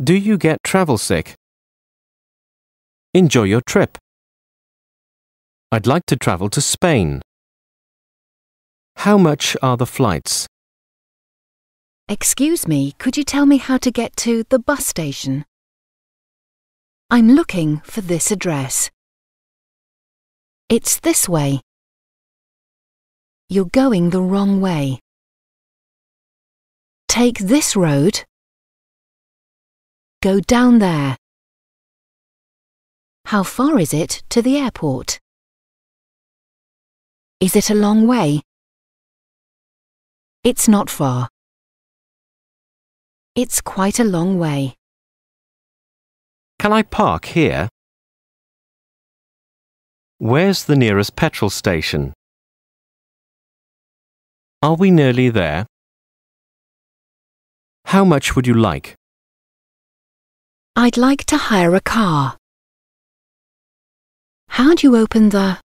Do you get travel sick? Enjoy your trip. I'd like to travel to Spain. How much are the flights? Excuse me, could you tell me how to get to the bus station? I'm looking for this address. It's this way. You're going the wrong way. Take this road Go down there. How far is it to the airport? Is it a long way? It's not far. It's quite a long way. Can I park here? Where's the nearest petrol station? Are we nearly there? How much would you like? I'd like to hire a car. How do you open the